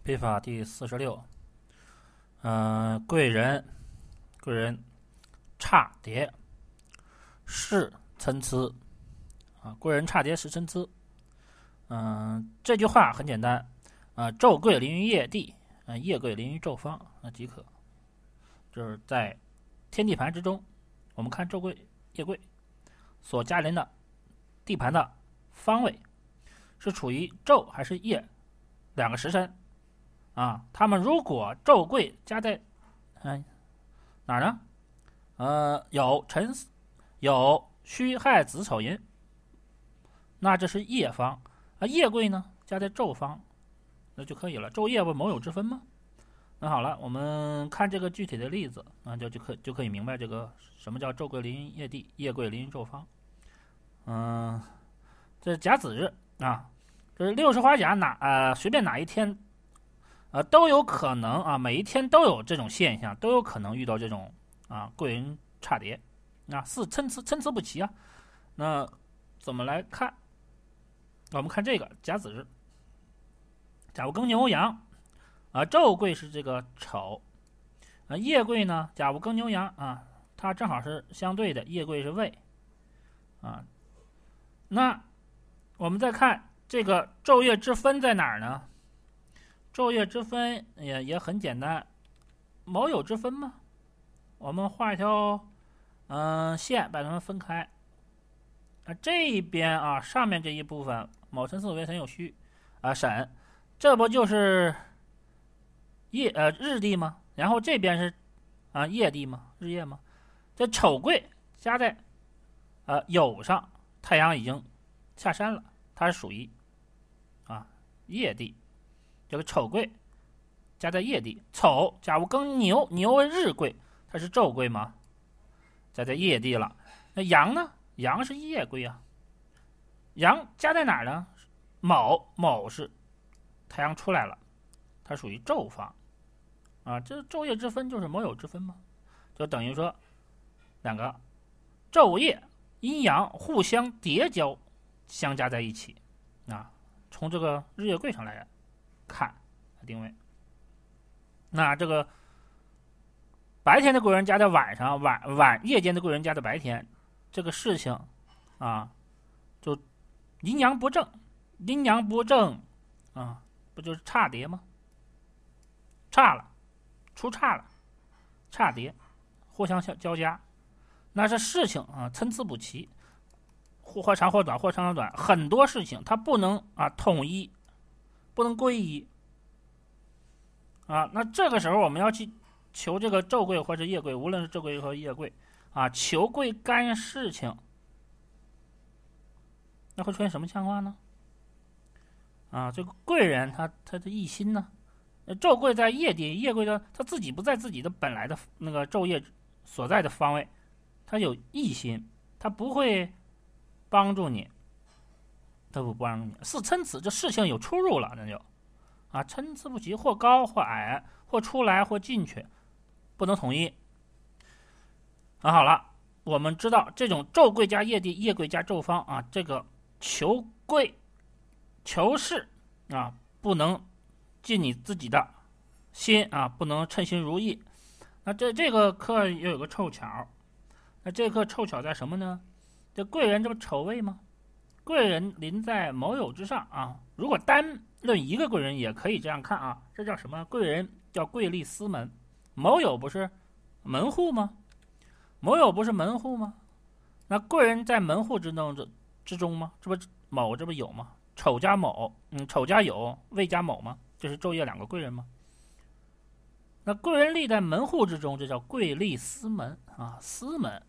《北法》第四十六，嗯，贵人，贵人差叠，是参差，啊，贵人差叠是参差，嗯，这句话很简单，啊，昼贵临于夜地，啊，夜贵临于昼方，那即可，就是在天地盘之中，我们看昼贵、夜贵所加临的地盘的方位，是处于昼还是夜两个时辰。啊，他们如果昼贵加在，嗯，哪呢？呃，有辰，有戌亥子丑寅，那这是夜方啊。夜贵呢，加在昼方，那就可以了。昼夜不某有之分吗？那好了，我们看这个具体的例子，那就就可就可以明白这个什么叫昼贵临夜地，夜贵临昼方。嗯，这是甲子日啊，这是六十花甲哪呃随便哪一天。啊，都有可能啊，每一天都有这种现象，都有可能遇到这种啊贵人差跌，啊是参差参差不齐啊。那怎么来看？我们看这个甲子日，甲午庚牛羊，啊，昼贵是这个丑，啊，夜贵呢？甲午庚牛羊啊，它正好是相对的，夜贵是未，啊，那我们再看这个昼夜之分在哪儿呢？昼夜之分也也很简单，卯酉之分嘛。我们画一条，嗯，线把它们分开。啊，这一边啊，上面这一部分卯辰巳午未申酉戌，啊，闪，这不就是夜呃日地吗？然后这边是啊夜地吗？日夜吗？这丑贵加在呃酉上，太阳已经下山了，它是属于啊夜地。这个丑贵，加在夜地。丑假午庚牛，牛为日贵，它是昼贵吗？加在夜地了。那阳呢？阳是夜贵啊。阳加在哪儿呢？卯，卯是太阳出来了，它属于昼方啊。这昼夜之分就是卯酉之分吗？就等于说，两个昼夜阴阳互相叠交相加在一起啊，从这个日月贵上来的。看，定位。那这个白天的贵人加在晚上，晚晚夜间的贵人加在白天，这个事情啊，就阴阳不正，阴阳不正啊，不就是差叠吗？差了，出差了，差叠，互相相交加，那是事情啊，参差不齐，或长或短，或长或短，很多事情它不能啊统一。不能归一啊！那这个时候我们要去求这个昼贵或者夜贵，无论是昼贵和夜贵啊，求贵干事情，那会出现什么情况呢？啊，这个贵人他他的一心呢？那昼贵在夜地，夜贵的他自己不在自己的本来的那个昼夜所在的方位，他有异心，他不会帮助你。都不不让，是参差，这事情有出入了，那就，啊，参差不齐，或高或矮，或出来或进去，不能统一。很好了，我们知道这种昼贵加夜地，夜贵加昼方啊，这个求贵，求是啊，不能尽你自己的心啊，不能称心如意。那这这个课又有个凑巧，那这课凑巧在什么呢？这贵人这不丑位吗？贵人临在某友之上啊！如果单论一个贵人，也可以这样看啊！这叫什么？贵人叫贵立私门，某友不是门户吗？某友不是门户吗？那贵人在门户之弄之之中吗？这不某这不有吗？丑加某，嗯，丑加有，未加某吗？这是昼夜两个贵人吗？那贵人立在门户之中，这叫贵立私门啊！私门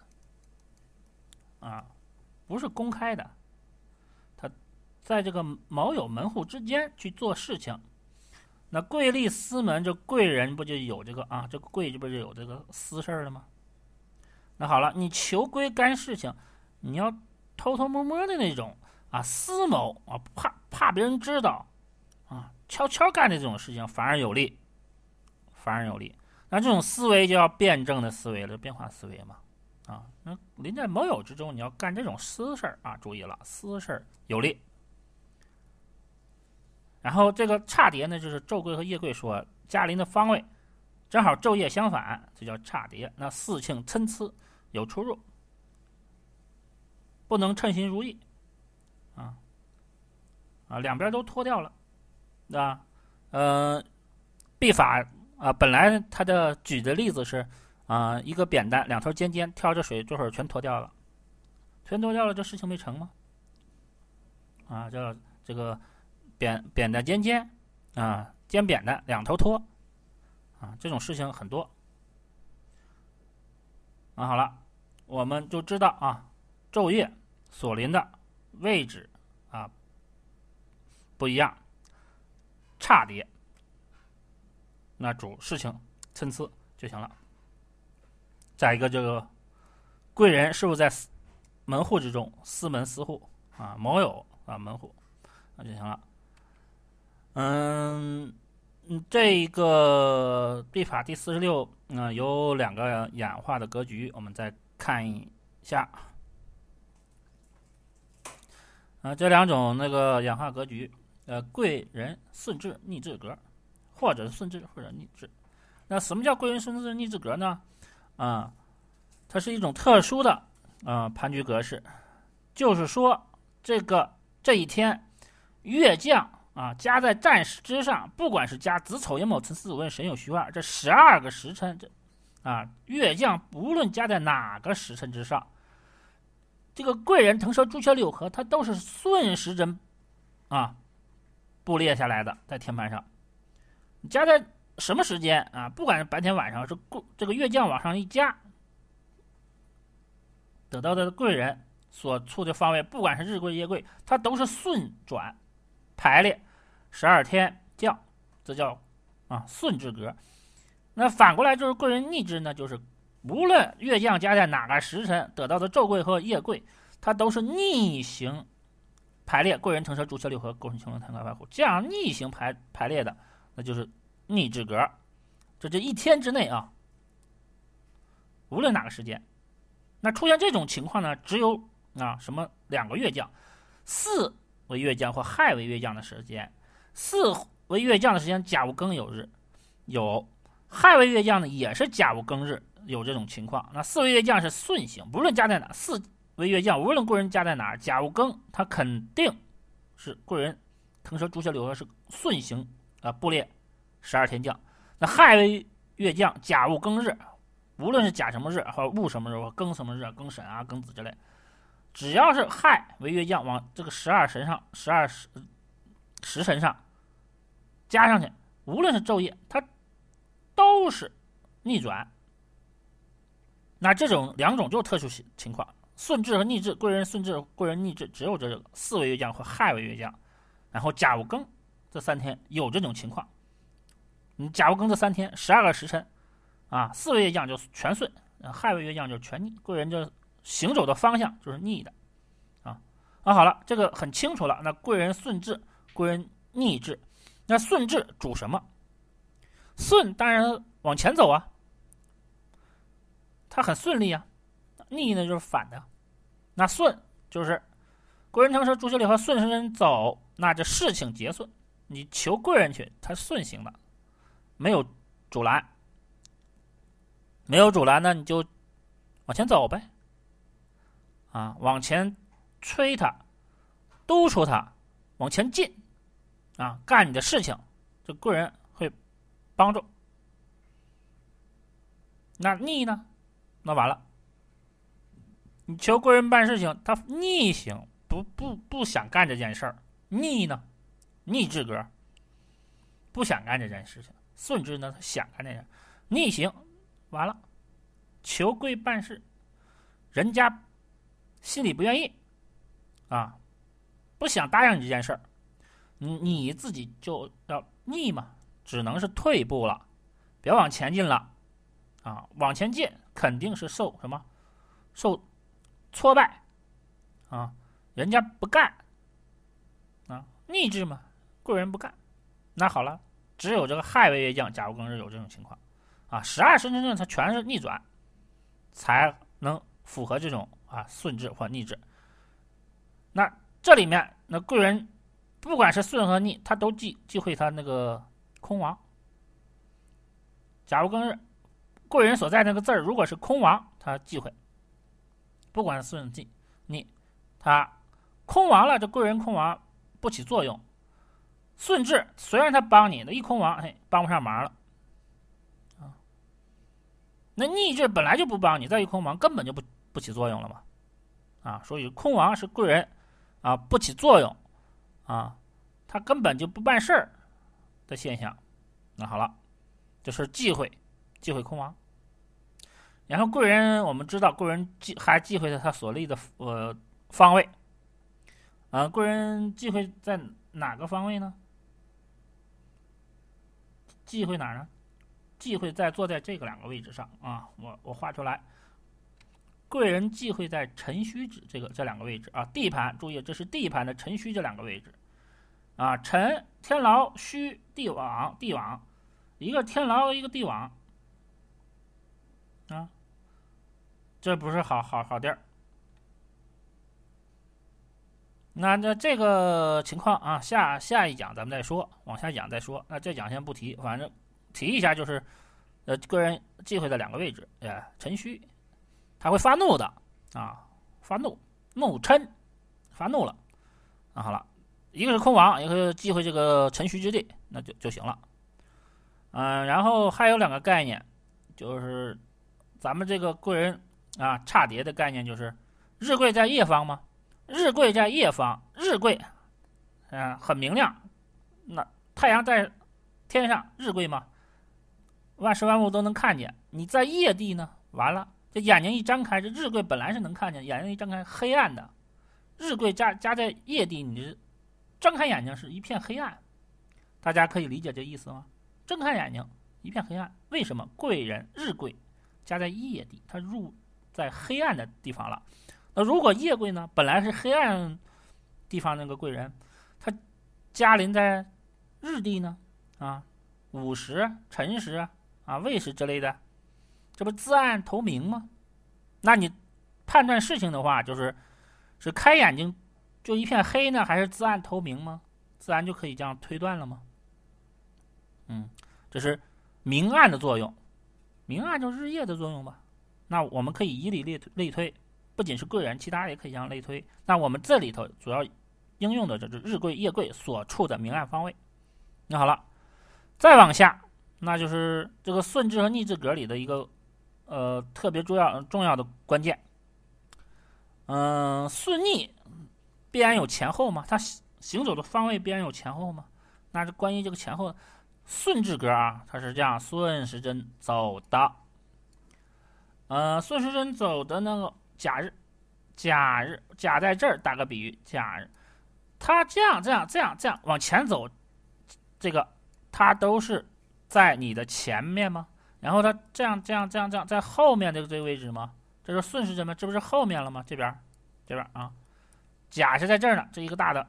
啊，不是公开的。在这个某友门户之间去做事情，那贵立私门，这贵人不就有这个啊？这个贵，这不是有这个私事儿了吗？那好了，你求归干事情，你要偷偷摸摸的那种啊，私谋啊，怕怕别人知道啊，悄悄干的这种事情反而有利，反而有利。那这种思维就要辩证的思维了，变化思维嘛。啊，那临在盟友之中，你要干这种私事儿啊，注意了，私事儿有利。然后这个差叠呢，就是昼贵和夜贵说，家临的方位正好昼夜相反，这叫差叠。那四庆参差，有出入，不能称心如意，啊啊，两边都脱掉了，啊，呃，必法啊，本来他的举的例子是啊，一个扁担两头尖尖，挑着水，会儿全脱掉了，全脱掉了，这事情没成吗？啊，这这个。扁扁的尖尖，啊，尖扁的两头拖，啊，这种事情很多。啊，好了，我们就知道啊，昼夜所临的位置啊不一样，差别。那主事情参差就行了。再一个，这个贵人是不是在门户之中，私门私户啊，某有啊，门户那就行了。嗯，这一个《易法》第四十六，嗯，有两个演化的格局，我们再看一下。啊，这两种那个演化格局，呃，贵人顺治逆治格，或者顺治或者逆治。那什么叫贵人顺治逆治格呢？啊，它是一种特殊的啊盘局格式，就是说这个这一天月降。啊，加在战士之上，不管是加子丑寅卯辰巳午未申酉戌亥，这十二个时辰，这啊月将无论加在哪个时辰之上，这个贵人腾蛇朱雀六合，它都是顺时针啊布列下来的，在天盘上。你加在什么时间啊？不管是白天晚上，是过这个月将往上一加，得到的贵人所处的方位，不管是日贵夜贵，它都是顺转。排列十二天降，这叫啊顺之格。那反过来就是贵人逆之呢，就是无论月将加在哪个时辰，得到的昼贵和夜贵，它都是逆行排列。贵人乘车，朱车六合，构成青龙贪官外户，这样逆行排排列的，那就是逆之格。这这一天之内啊，无论哪个时间，那出现这种情况呢，只有啊什么两个月将四。为月将或亥为月将的时间，巳为月将的时间甲午庚有日，有亥为月将呢，也是甲午庚日有这种情况。那巳为月将是顺行，无论加在哪，巳为月将无论贵人加在哪，甲午庚它肯定是贵人，腾蛇朱雀柳的是顺行啊，布列十二天将。那亥为月将甲午庚日，无论是甲什么日或戊什么日，或庚什么日，庚申啊，庚子之类。只要是亥为月将，往这个十二神上、十二时时神上加上去，无论是昼夜，它都是逆转。那这种两种就是特殊情况，顺治和逆治，贵人顺治，贵人逆治，只有这个四位月将和亥为月将，然后甲戊庚这三天有这种情况。你甲戊庚这三天，十二个时辰啊，四位月将就全顺，亥为月将就全逆，贵人就。行走的方向就是逆的，啊，那好了，这个很清楚了。那贵人顺治，贵人逆治，那顺治主什么？顺当然往前走啊，它很顺利啊。逆呢就是反的，那顺就是贵人成说朱修理和顺时针走，那这事情结顺。你求贵人去，他顺行的，没有阻拦，没有阻拦，那你就往前走呗。啊，往前催他，督促他往前进，啊，干你的事情，这贵人会帮助。那逆呢？那完了。你求贵人办事情，他逆行，不不不想干这件事儿。逆呢，逆之格，不想干这件事情。顺之呢，他想干这事，逆行完了，求贵办事，人家。心里不愿意，啊，不想答应你这件事儿，你你自己就要逆嘛，只能是退步了，别往前进了，啊，往前进肯定是受什么受挫败啊，人家不干啊，逆制嘛，贵人不干，那好了，只有这个亥为月将，甲午庚日有这种情况啊，十二生辰正它全是逆转，才能符合这种。啊，顺治或逆治，那这里面那贵人，不管是顺和逆，他都忌忌讳他那个空亡。假如跟日，贵人所在那个字儿如果是空亡，他忌讳，不管顺忌逆，他空亡了，这贵人空亡不起作用。顺治虽然他帮你，那一空亡，嘿，帮不上忙了。啊，那逆治本来就不帮你，再一空王根本就不。不起作用了吧？啊，所以空亡是贵人，啊不起作用，啊他根本就不办事儿的现象。那好了，这是忌讳，忌讳空亡。然后贵人，我们知道贵人忌还忌讳在他所立的呃方位。啊，贵人忌讳在哪个方位呢？忌讳哪儿忌讳在坐在这个两个位置上啊。我我画出来。贵人忌讳在辰戌指这个这两个位置啊，地盘注意，这是地盘的辰戌这两个位置啊，辰天牢戌地网地网，一个天牢一个地网啊，这不是好好好地儿。那那这个情况啊，下下一讲咱们再说，往下讲再说，那这讲先不提，反正提一下就是，呃，个人忌讳的两个位置，哎，辰戌。他会发怒的，啊，发怒，怒嗔，发怒了。那好了，一个是空亡，一个是忌讳这个辰戌之地，那就就行了。嗯，然后还有两个概念，就是咱们这个贵人啊差叠的概念，就是日贵在夜方吗？日贵在夜方，日贵，嗯，很明亮。那太阳在天上日贵吗？万事万物都能看见。你在夜地呢，完了。这眼睛一张开，这日晷本来是能看见，眼睛一张开，黑暗的。日晷加加在夜地，你睁开眼睛是一片黑暗。大家可以理解这意思吗？睁开眼睛一片黑暗，为什么贵人日晷加在夜地，它入在黑暗的地方了？那如果夜贵呢？本来是黑暗地方那个贵人，他加临在日地呢？啊，午时、辰时、啊、未时之类的。这不自暗投明吗？那你判断事情的话，就是是开眼睛就一片黑呢，还是自暗投明吗？自然就可以这样推断了吗？嗯，这是明暗的作用，明暗就日夜的作用吧。那我们可以以理类类推，不仅是贵人，其他也可以这样类推。那我们这里头主要应用的这是日贵夜贵所处的明暗方位。那好了，再往下，那就是这个顺治和逆治格里的一个。呃，特别重要重要的关键。嗯，顺逆必然有前后嘛，它行走的方位必然有前后嘛。那这关于这个前后顺治格啊，它是这样顺时针走的。呃，顺时针走的那个假日，假日假在这儿打个比喻，假日它这样这样这样这样往前走，这个它都是在你的前面吗？然后它这样这样这样这样在后面这个这个位置吗？这是顺时针吗？这不是后面了吗？这边，这边啊，甲是在这儿呢，这一个大的。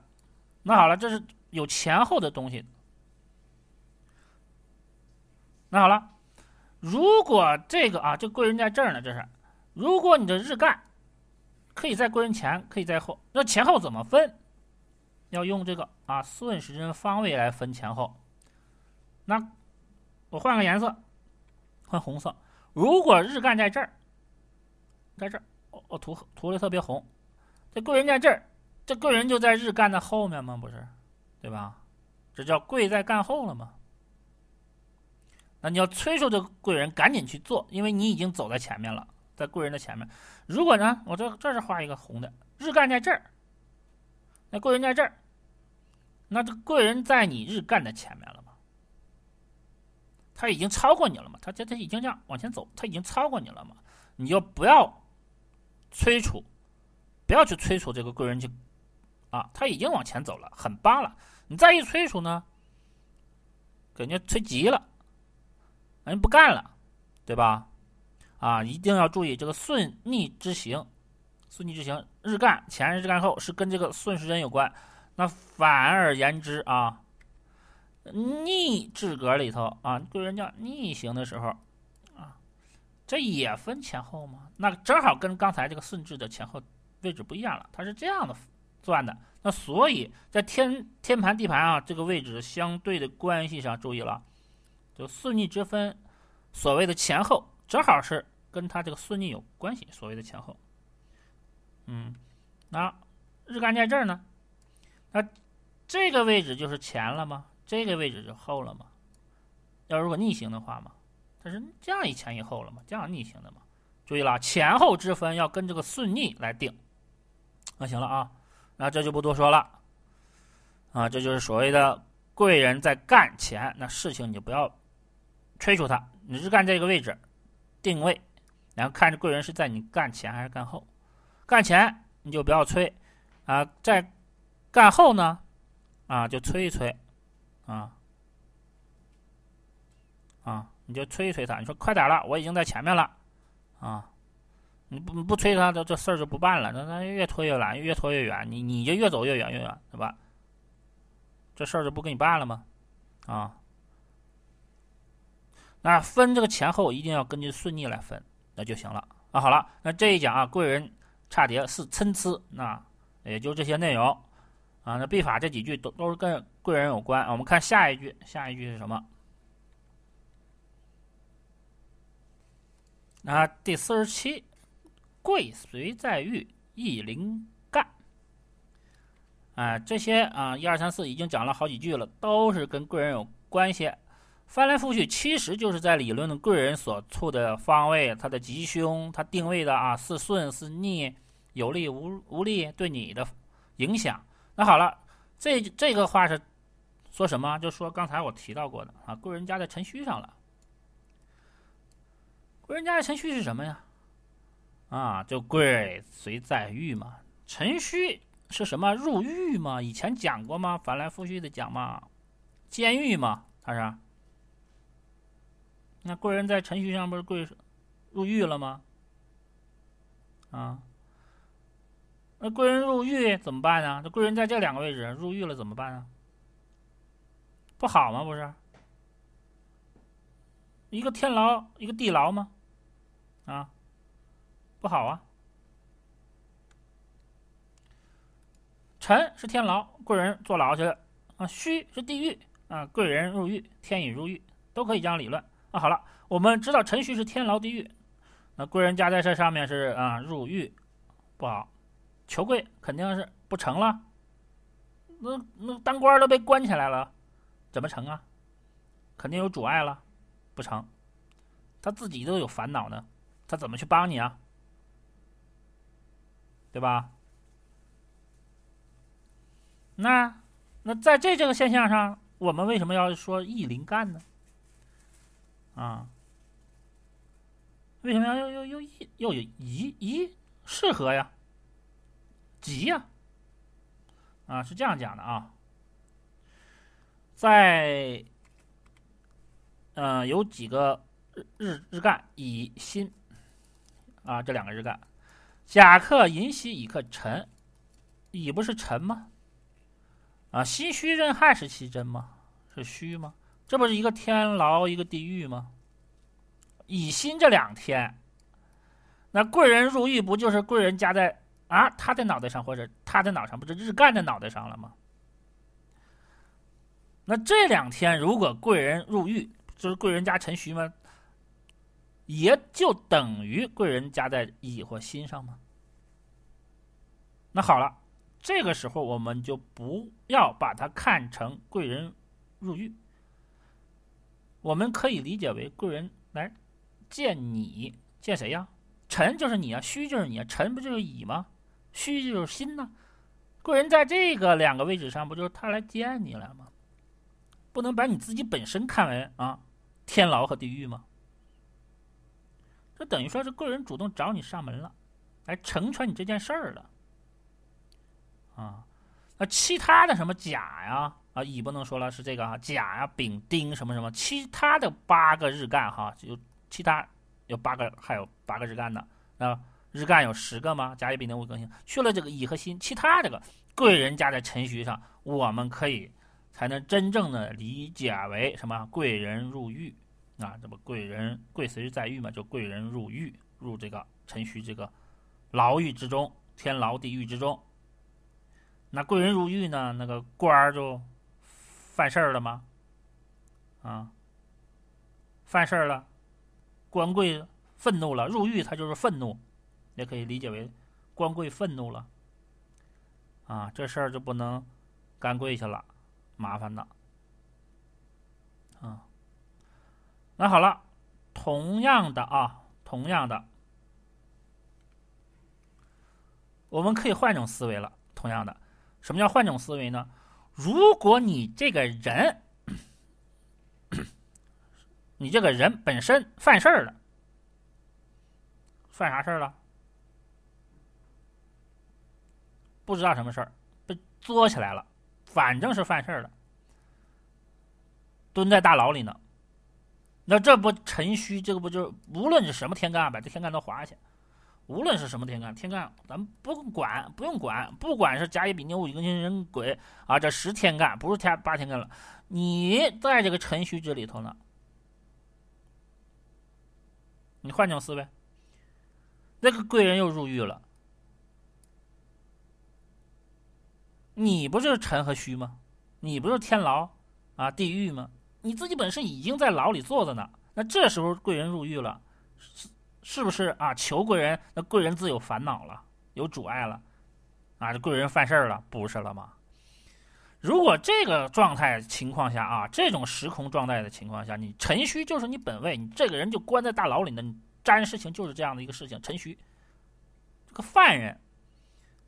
那好了，这是有前后的东西。那好了，如果这个啊，这贵人在这儿呢，这是。如果你的日干可以在贵人前，可以在后，那前后怎么分？要用这个啊，顺时针方位来分前后。那我换个颜色。换红色，如果日干在这儿，在这儿，哦哦，涂涂的特别红。这贵人在这儿，这贵人就在日干的后面吗？不是，对吧？这叫贵在干后了吗？那你要催促这贵人赶紧去做，因为你已经走在前面了，在贵人的前面。如果呢，我这这是画一个红的日干在这儿，那贵人在这儿，那这贵人在你日干的前面了吗？他已经超过你了嘛？他这他已经这样往前走，他已经超过你了嘛？你就不要催促，不要去催促这个贵人去啊！他已经往前走了，很棒了。你再一催促呢，感觉催急了，人不干了，对吧？啊，一定要注意这个顺逆之行，顺逆之行，日干前日干后是跟这个顺时针有关。那反而言之啊。逆制格里头啊，对人叫逆行的时候啊，这也分前后吗？那正好跟刚才这个顺制的前后位置不一样了，它是这样的转的。那所以在天天盘地盘啊，这个位置相对的关系上注意了，就顺逆之分，所谓的前后正好是跟它这个顺逆有关系。所谓的前后，嗯，那日干在这儿呢，那这个位置就是前了吗？这个位置就后了嘛？要如果逆行的话嘛，它是这样一前一后了嘛？这样逆行的嘛？注意了，前后之分要跟这个顺逆来定。那行了啊，那这就不多说了啊。这就是所谓的贵人在干前，那事情你就不要催促他，你是干这个位置定位，然后看这贵人是在你干前还是干后。干前你就不要催啊，在干后呢啊就催一催。啊，啊，你就催一催他，你说快点了，我已经在前面了，啊，你不不催他，这这事儿就不办了，那那越拖越懒，越拖越远，你你就越走越远越远，对吧？这事儿就不给你办了吗？啊，那分这个前后一定要根据顺逆来分，那就行了。啊，好了，那这一讲啊，贵人差叠是参差，那也就这些内容啊，那必法这几句都都是跟。贵人有关我们看下一句，下一句是什么？啊，第四十七，贵随在遇，亦灵干。啊，这些啊，一二三四已经讲了好几句了，都是跟贵人有关系。翻来覆去，其实就是在理论的贵人所处的方位，他的吉凶，他定位的啊，是顺是逆，有利无无利，对你的影响。那好了，这这个话是。说什么？就说刚才我提到过的啊，贵人家在辰戌上了。贵人家在陈须是什么呀？啊，就贵随在狱嘛。陈须是什么？入狱嘛？以前讲过吗？翻来覆去的讲嘛，监狱嘛，他是？那贵人在陈须上不是贵入狱了吗？啊，那贵人入狱怎么办呢？那贵人在这两个位置入狱了怎么办呢？不好吗？不是，一个天牢，一个地牢吗？啊，不好啊！臣是天牢，贵人坐牢去了啊。虚是地狱啊，贵人入狱，天乙入狱都可以这样理论啊。好了，我们知道臣虚是天牢地狱，那贵人加在这上面是啊入狱不好，求贵肯定是不成了，那那当官都被关起来了。怎么成啊？肯定有阻碍了，不成。他自己都有烦恼呢，他怎么去帮你啊？对吧？那那在这这个现象上，我们为什么要说意灵干呢？啊，为什么要要要要又要有宜宜适合呀？急呀！啊，是这样讲的啊。在，嗯，有几个日日日干乙辛，啊，这两个日干，甲克寅，辛乙克辰，乙不是辰吗？啊，辛戌壬亥是其真吗？是虚吗？这不是一个天牢，一个地狱吗？乙辛这两天，那贵人入狱不就是贵人加在啊他的脑袋上，或者他的脑上，不是日干的脑袋上了吗？那这两天，如果贵人入狱，就是贵人加陈徐吗？也就等于贵人加在乙或心上吗？那好了，这个时候我们就不要把它看成贵人入狱，我们可以理解为贵人来见你，见谁呀？辰就是你啊，虚就是你啊，辰不就是乙吗？虚就是心呢。贵人在这个两个位置上，不就是他来见你了吗？不能把你自己本身看为啊天牢和地狱吗？这等于说是个人主动找你上门了，来成全你这件事儿了啊。那其他的什么甲呀啊乙不能说了，是这个啊甲呀丙丁什么什么其他的八个日干哈，有其他有八个还有八个日干的那日干有十个吗？甲乙丙丁戊庚辛去了这个乙和辛，其他这个贵人加在辰戌上，我们可以。才能真正的理解为什么贵人入狱啊？这不贵人贵随在狱嘛，就贵人入狱，入这个陈戌这个牢狱之中，天牢地狱之中。那贵人入狱呢？那个官儿就犯事儿了吗？啊，犯事儿了，官贵愤怒了，入狱他就是愤怒，也可以理解为官贵愤怒了。啊，这事儿就不能干跪下了。麻烦的，啊，那好了，同样的啊，同样的，我们可以换种思维了。同样的，什么叫换种思维呢？如果你这个人，你这个人本身犯事儿了，犯啥事儿了？不知道什么事儿，被捉起来了。反正是犯事儿了，蹲在大牢里呢。那这不陈虚，这个不就无论是什么天干，把这天干都划下去。无论是什么天干，天干咱们不管，不用管，不管是甲乙丙丁戊己庚辛壬癸啊，这十天干不是天八天干了。你在这个辰戌这里头呢，你换种思维，那个贵人又入狱了。你不就是臣和虚吗？你不就是天牢啊，地狱吗？你自己本身已经在牢里坐着呢。那这时候贵人入狱了，是是不是啊？求贵人，那贵人自有烦恼了，有阻碍了，啊，这贵人犯事儿了，不是了吗？如果这个状态情况下啊，这种时空状态的情况下，你陈虚就是你本位，你这个人就关在大牢里呢。你沾事情就是这样的一个事情。陈虚这个犯人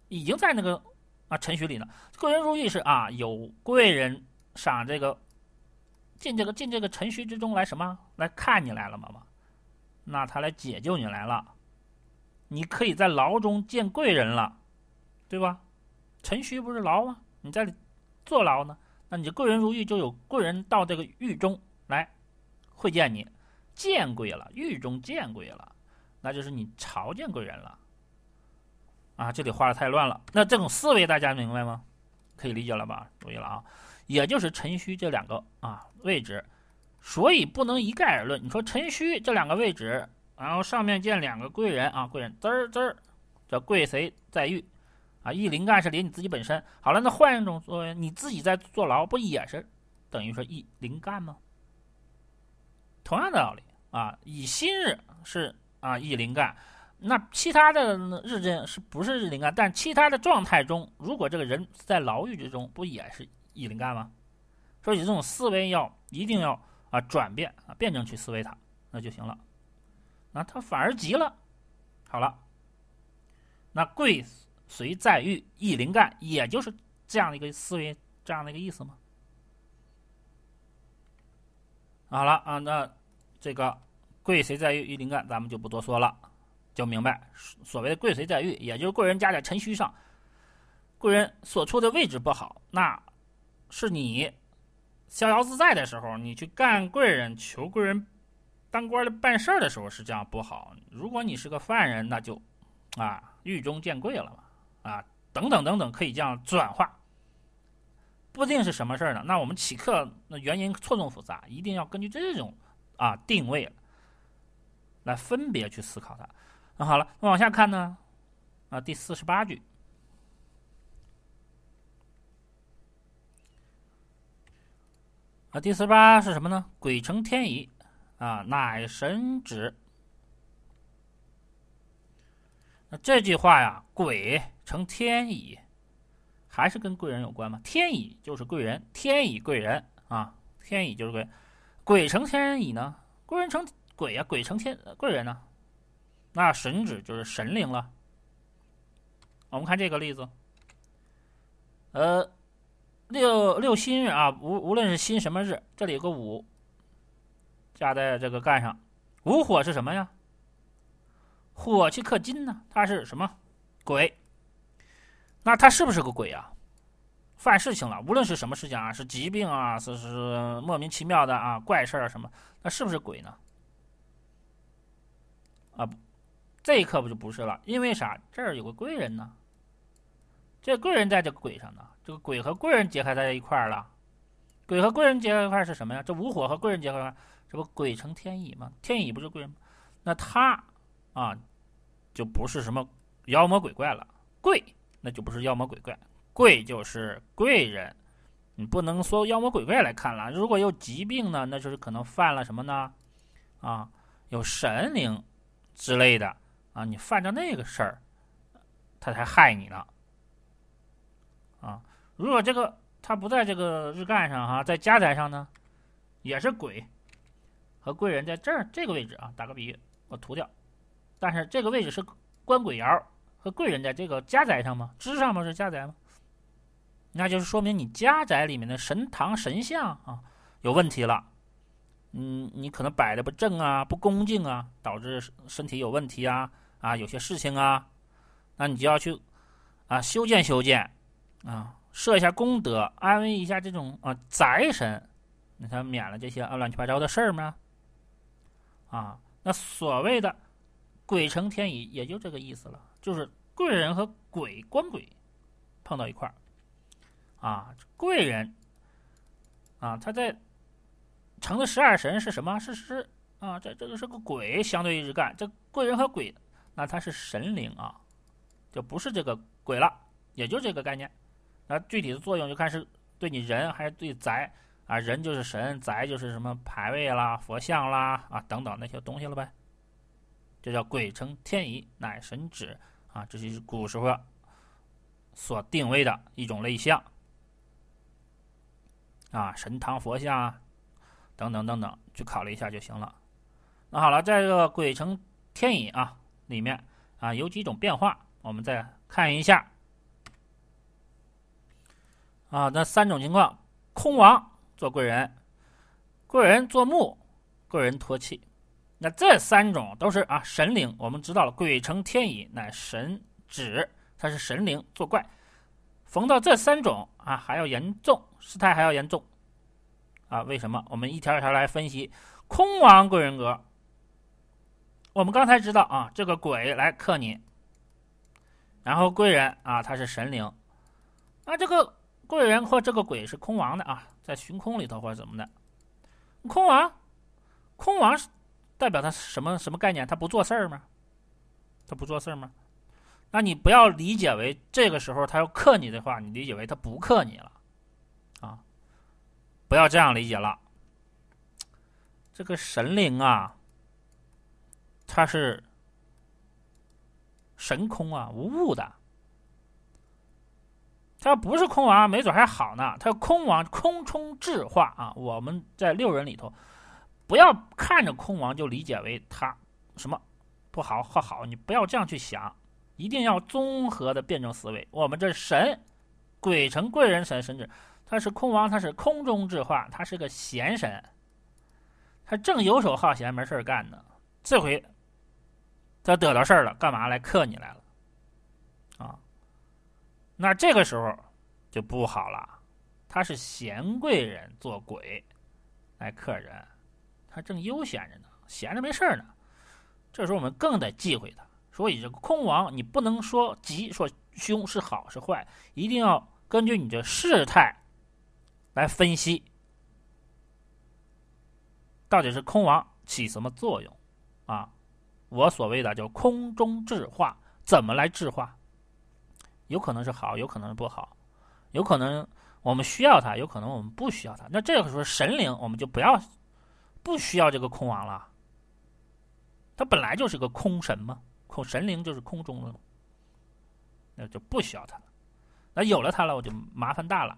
已经在那个。啊，陈徐里呢？贵人如玉是啊，有贵人赏这个，进这个进这个陈戌之中来什么来看你来了吗？嘛，那他来解救你来了，你可以在牢中见贵人了，对吧？陈戌不是牢吗？你在坐牢呢，那你贵人如玉，就有贵人到这个狱中来会见你，见贵了，狱中见贵了，那就是你朝见贵人了。啊，这里画的太乱了。那这种思维大家明白吗？可以理解了吧？注意了啊，也就是辰戌这两个啊位置，所以不能一概而论。你说辰戌这两个位置，然后上面见两个贵人啊，贵人滋儿滋儿，这贵谁在遇啊？乙灵干是连你自己本身。好了，那换一种作为，你自己在坐牢不也是等于说乙灵干吗？同样的道理啊，以新日是啊乙灵干。那其他的日干是不是日灵干？但其他的状态中，如果这个人在牢狱之中，不也是一灵干吗？所以这种思维要一定要啊转变啊，辩证去思维它，那就行了。那他反而急了。好了，那贵谁在欲，一灵干，也就是这样的一个思维，这样的一个意思吗？好了啊，那这个贵谁在欲，一灵干，咱们就不多说了。就明白所谓的贵随在玉，也就是贵人家在辰戌上，贵人所处的位置不好，那是你逍遥自在的时候，你去干贵人求贵人当官的办事儿的时候是这样不好。如果你是个犯人，那就啊狱中见贵了嘛，啊等等等等可以这样转化。不定是什么事儿呢？那我们起课那原因错综复杂，一定要根据这种啊定位来分别去思考它。那好了，往下看呢，啊，第四十八句，啊，第四十八是什么呢？鬼成天乙，啊，乃神旨。那这句话呀，鬼成天乙，还是跟贵人有关吗？天乙就是贵人，天乙贵人啊，天乙就是鬼，鬼成天乙呢？贵人成鬼啊？鬼成天贵人呢？那神指就是神灵了。我们看这个例子，呃，六六新日啊，无无论是新什么日，这里有个五，加在这个干上，午火是什么呀？火去克金呢，它是什么鬼？那它是不是个鬼啊？犯事情了，无论是什么事情啊，是疾病啊，是是莫名其妙的啊，怪事啊什么？那是不是鬼呢？啊？这一刻不就不是了？因为啥？这儿有个贵人呢。这贵人在这鬼上呢。这个鬼和贵人结合在一块儿了。鬼和贵人结合一块儿是什么呀？这五火和贵人结合这不鬼成天乙吗？天乙不是贵人吗？那他啊，就不是什么妖魔鬼怪了。贵那就不是妖魔鬼怪，贵就是贵人。你不能说妖魔鬼怪来看了。如果有疾病呢，那就是可能犯了什么呢？啊，有神灵之类的。啊，你犯着那个事儿，他才害你呢。啊，如果这个他不在这个日干上哈，在家宅上呢，也是鬼和贵人在这儿这个位置啊。打个比喻，我涂掉。但是这个位置是官鬼爻和贵人在这个家宅上吗？枝上吗？是家宅吗？那就是说明你家宅里面的神堂神像啊有问题了。嗯，你可能摆的不正啊，不恭敬啊，导致身体有问题啊。啊，有些事情啊，那你就要去啊，修建修建，啊，设一下功德，安慰一下这种啊宅神，那才免了这些啊乱七八糟的事儿吗？啊，那所谓的鬼成天乙也就这个意思了，就是贵人和鬼官鬼碰到一块儿，啊，贵人啊，他在成的十二神是什么？是是啊，这这个是个鬼，相对于日干，这贵人和鬼。那它是神灵啊，就不是这个鬼了，也就这个概念。那具体的作用就看是对你人还是对宅啊，人就是神，宅就是什么牌位啦、佛像啦啊等等那些东西了呗。这叫鬼成天仪，乃神旨啊，这是古时候所定位的一种类象啊，神堂佛像啊等等等等，去考虑一下就行了。那好了，这个鬼成天乙啊。里面啊有几种变化，我们再看一下。啊，那三种情况：空亡做贵人，贵人做木，贵人托气。那这三种都是啊神灵，我们知道了，鬼乘天乙乃神旨，它是神灵作怪。逢到这三种啊，还要严重，事态还要严重。啊，为什么？我们一条一条来分析：空亡贵人格。我们刚才知道啊，这个鬼来克你，然后贵人啊，他是神灵，那这个贵人或这个鬼是空王的啊，在虚空里头或者怎么的，空王，空王是代表他什么什么概念？他不做事儿吗？他不做事儿吗？那你不要理解为这个时候他要克你的话，你理解为他不克你了啊，不要这样理解了，这个神灵啊。他是神空啊，无物的。他不是空王，没准还好呢。他空王，空中智化啊。我们在六人里头，不要看着空王就理解为他什么不好或好，你不要这样去想，一定要综合的辩证思维。我们这神鬼城贵人神神职，他是空王，他是空中智化，他是个闲神，他正游手好闲，没事儿干呢。这回。他得到事儿了，干嘛来克你来了？啊，那这个时候就不好了。他是贤贵人做鬼，来克人，他正悠闲着呢，闲着没事儿呢。这时候我们更得忌讳他。所以这个空王，你不能说吉，说凶是好是坏，一定要根据你这事态来分析，到底是空王起什么作用啊？我所谓的就空中置化，怎么来置化？有可能是好，有可能是不好，有可能我们需要它，有可能我们不需要它。那这个时候神灵我们就不要，不需要这个空王了。他本来就是个空神嘛，空神灵就是空中了那就不需要他。那有了他了，我就麻烦大了，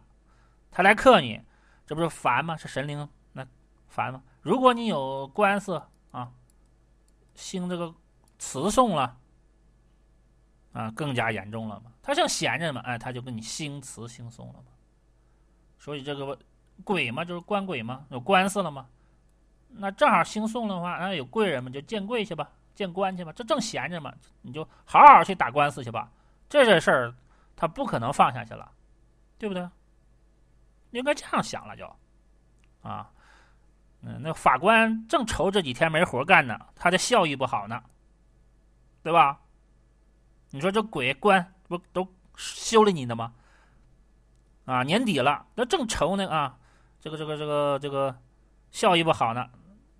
他来克你，这不是烦吗？是神灵那烦吗？如果你有官司啊。兴这个词讼了啊，更加严重了嘛？他像闲着嘛，哎，他就跟你兴词兴讼了嘛。所以这个鬼嘛，就是官鬼嘛，有官司了嘛。那正好兴讼的话，那有贵人嘛，就见贵去吧，见官去吧。这正闲着嘛，你就好好去打官司去吧。这些事儿他不可能放下去了，对不对？应该这样想了就啊。那法官正愁这几天没活干呢，他的效益不好呢，对吧？你说这鬼官不都修理你的吗？啊，年底了，那正愁呢啊，这个这个这个这个效益不好呢，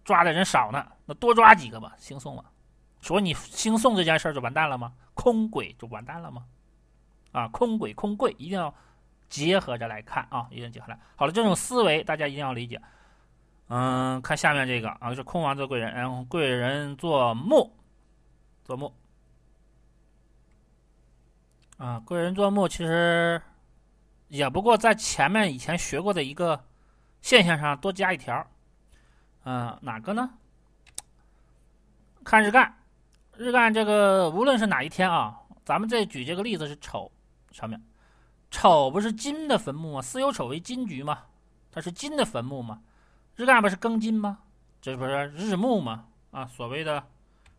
抓的人少呢，那多抓几个吧，兴送了，所以你兴讼这件事儿就完蛋了吗？空鬼就完蛋了吗？啊，空鬼空贵一定要结合着来看啊，一定结合来。好了，这种思维大家一定要理解。嗯，看下面这个啊，是空王做贵人，然后贵人做木，做木啊，贵人做木其实也不过在前面以前学过的一个现象上多加一条，嗯，哪个呢？看日干，日干这个无论是哪一天啊，咱们再举这个例子是丑上面，丑不是金的坟墓吗？私有丑为金局吗？它是金的坟墓吗？日干不是庚金吗？这不是日木吗？啊，所谓的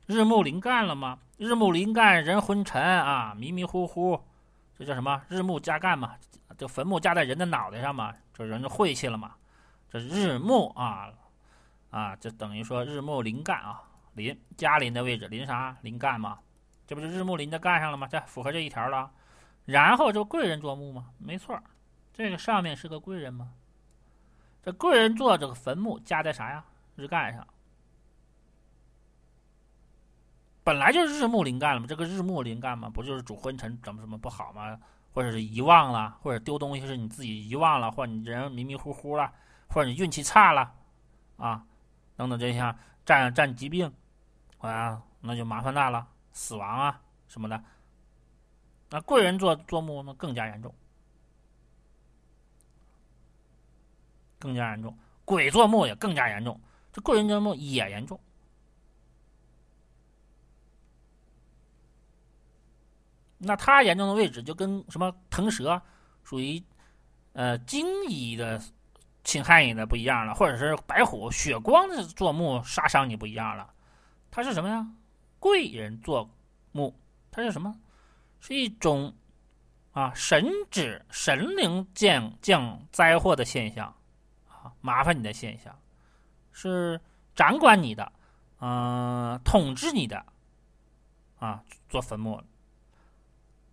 日木临干了吗？日木临干人昏沉啊，迷迷糊糊，这叫什么？日木加干嘛？这坟墓加在人的脑袋上嘛？这人就晦气了嘛？这日木啊啊，这等于说日木临干啊，临加临的位置，临啥？临干嘛？这不是日木临的干上了吗？这符合这一条了。然后就贵人做墓吗？没错，这个上面是个贵人吗？贵人坐这个坟墓，加在啥呀？日干上，本来就是日暮临干了嘛。这个日暮临干嘛，不就是主昏沉、怎么怎么不好吗？或者是遗忘了，或者丢东西是你自己遗忘了，或你人迷迷糊糊了，或者你运气差了啊，等等这些，占占疾病啊，那就麻烦大了，死亡啊什么的。那贵人做做墓，那更加严重。更加严重，鬼做墓也更加严重，这贵人做墓也严重。那他严重的位置就跟什么腾蛇属于呃惊疑的侵害你的不一样了，或者是白虎血光的做墓杀伤你不一样了。它是什么呀？贵人做墓，它是什么？是一种啊神指神灵降降灾祸的现象。麻烦你的现象，是掌管你的，嗯，统治你的，啊，做坟墓，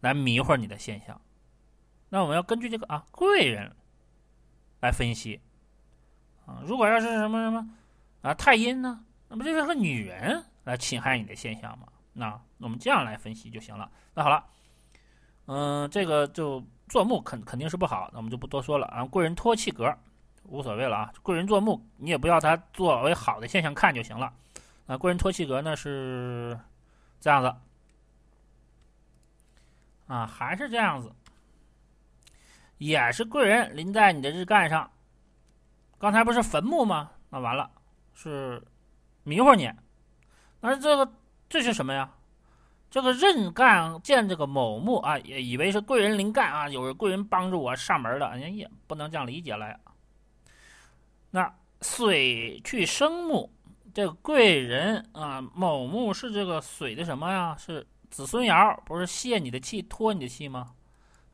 来迷惑你的现象。那我们要根据这个啊，贵人来分析，啊，如果要是什么什么啊，太阴呢，那不就是个女人来侵害你的现象吗？那我们这样来分析就行了。那好了，嗯，这个就做墓肯肯定是不好，那我们就不多说了啊。贵人托气格。无所谓了啊，贵人做木，你也不要他作为好的现象看就行了。那贵人托气格呢是这样子啊，还是这样子，也是贵人临在你的日干上。刚才不是坟墓吗？那完了，是迷惑你。那这个这是什么呀？这个任干见这个某木啊，也以为是贵人临干啊，有贵人帮助我上门了。哎呀，不能这样理解了呀。那水去生木，这个贵人啊，某木是这个水的什么呀？是子孙爻，不是泄你的气，拖你的气吗？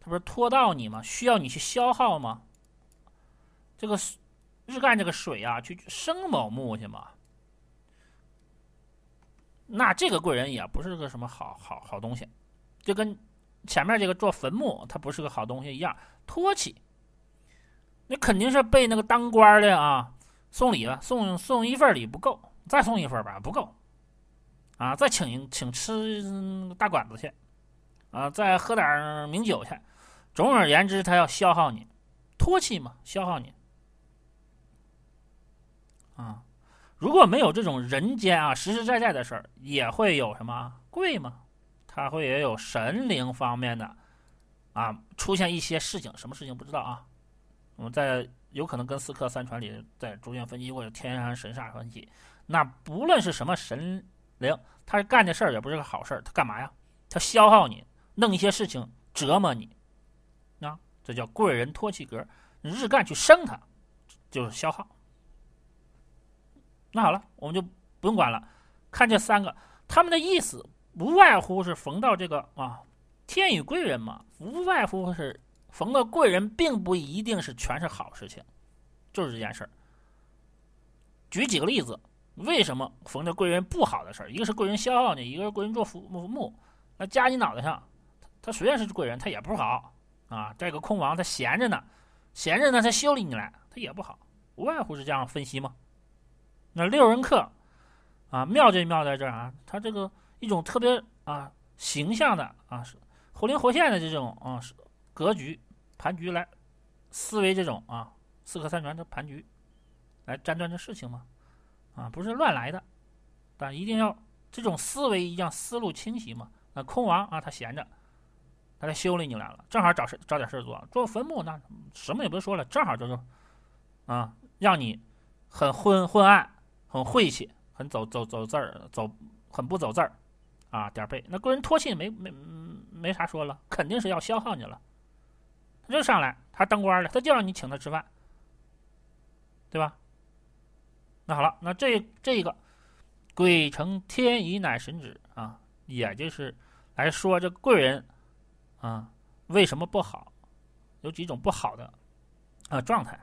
他不是拖到你吗？需要你去消耗吗？这个日干这个水啊，去生某木去吗？那这个贵人也不是个什么好好好东西，就跟前面这个做坟墓，它不是个好东西一样，拖起那肯定是被那个当官的啊送礼了，送送一份礼不够，再送一份吧不够，啊，再请请吃大馆子去，啊，再喝点名酒去。总而言之，他要消耗你，托气嘛，消耗你。啊，如果没有这种人间啊实实在在的事儿，也会有什么贵吗？他会也有神灵方面的啊出现一些事情，什么事情不知道啊。我们在有可能跟四克三传里在逐渐分析，或者天山神煞分析。那不论是什么神灵，他干的事儿也不是个好事儿。他干嘛呀？他消耗你，弄一些事情折磨你。啊，这叫贵人托气格，你日干去生他，就是消耗。那好了，我们就不用管了。看这三个，他们的意思不外乎是逢到这个啊天与贵人嘛，不外乎是。逢个贵人，并不一定是全是好事情，就是这件事儿。举几个例子，为什么逢着贵人不好的事儿？一个是贵人消耗你，一个是贵人做福福木，那加你脑袋上，他他虽然是贵人，他也不好啊。这个空王他闲着呢，闲着呢他修理你来，他也不好，无外乎是这样分析嘛。那六人克啊，妙就妙在这儿啊，他这个一种特别啊形象的啊，活灵活现的这种啊是。格局盘局来思维这种啊四合三全的盘局来沾断这事情吗？啊不是乱来的，但一定要这种思维一样思路清晰嘛。那空王啊他闲着，他来修理你来了，正好找事找点事做，做坟墓那什么也不说了，正好就是啊让你很昏昏暗，很晦气，很走走走字儿，走很不走字儿啊点儿背。那个人脱气没没没啥说了，肯定是要消耗你了。就上来，他当官的，他就让你请他吃饭，对吧？那好了，那这这个鬼成天乙乃神旨啊，也就是来说这贵人啊为什么不好？有几种不好的啊状态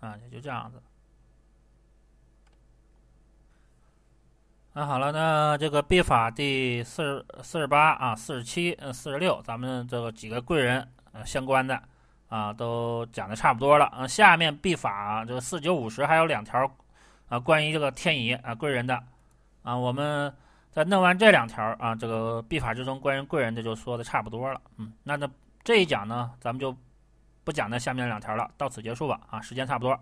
啊，也就这样子。那好了，那这个笔法第四十四十八啊、四十七、嗯、四十六，咱们这个几个贵人啊相关的。啊，都讲的差不多了，啊，下面必法这个四九五十还有两条，啊，关于这个天乙啊贵人的，啊，我们在弄完这两条啊，这个必法之中关于贵人的就说的差不多了，嗯，那那这一讲呢，咱们就不讲那下面两条了，到此结束吧，啊，时间差不多。